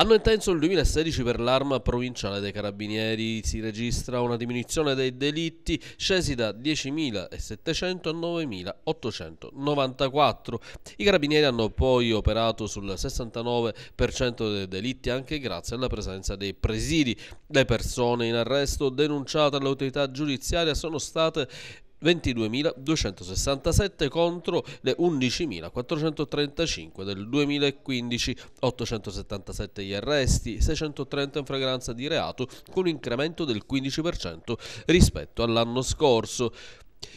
Anno intenso il 2016 per l'arma provinciale dei carabinieri, si registra una diminuzione dei delitti scesi da 10.700 a 9.894. I carabinieri hanno poi operato sul 69% dei delitti anche grazie alla presenza dei presidi. Le persone in arresto denunciate all'autorità giudiziaria sono state 22.267 contro le 11.435 del 2015, 877 gli arresti, 630 in fragranza di reato con un incremento del 15% rispetto all'anno scorso.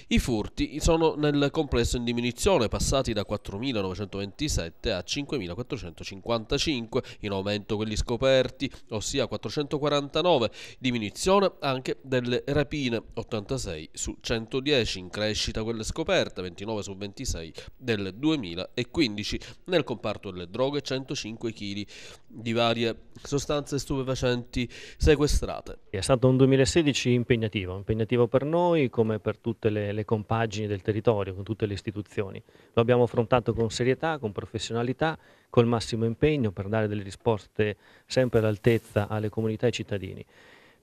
I furti sono nel complesso in diminuzione, passati da 4.927 a 5.455, in aumento quelli scoperti, ossia 449, diminuzione anche delle rapine, 86 su 110, in crescita quelle scoperte, 29 su 26 del 2015, nel comparto delle droghe 105 kg di varie sostanze stupefacenti sequestrate. È stato un 2016 impegnativo, impegnativo per noi come per tutte le le, le compagini del territorio, con tutte le istituzioni. Lo abbiamo affrontato con serietà, con professionalità, col massimo impegno per dare delle risposte sempre all'altezza alle comunità e ai cittadini.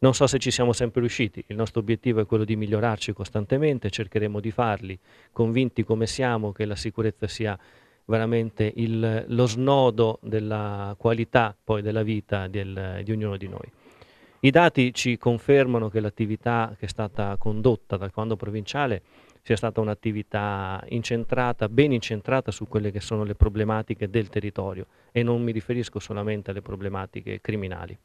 Non so se ci siamo sempre riusciti, il nostro obiettivo è quello di migliorarci costantemente, cercheremo di farli, convinti come siamo che la sicurezza sia veramente il, lo snodo della qualità poi della vita del, di ognuno di noi. I dati ci confermano che l'attività che è stata condotta dal comando provinciale sia stata un'attività incentrata, ben incentrata su quelle che sono le problematiche del territorio e non mi riferisco solamente alle problematiche criminali.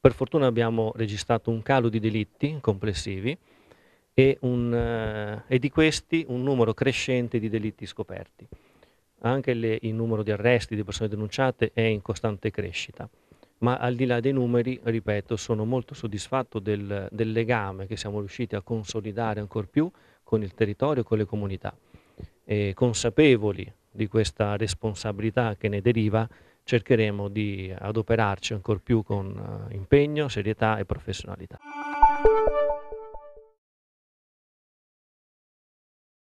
Per fortuna abbiamo registrato un calo di delitti complessivi e, un, eh, e di questi un numero crescente di delitti scoperti. Anche le, il numero di arresti di persone denunciate è in costante crescita ma al di là dei numeri, ripeto, sono molto soddisfatto del, del legame che siamo riusciti a consolidare ancora più con il territorio e con le comunità. E consapevoli di questa responsabilità che ne deriva, cercheremo di adoperarci ancora più con eh, impegno, serietà e professionalità.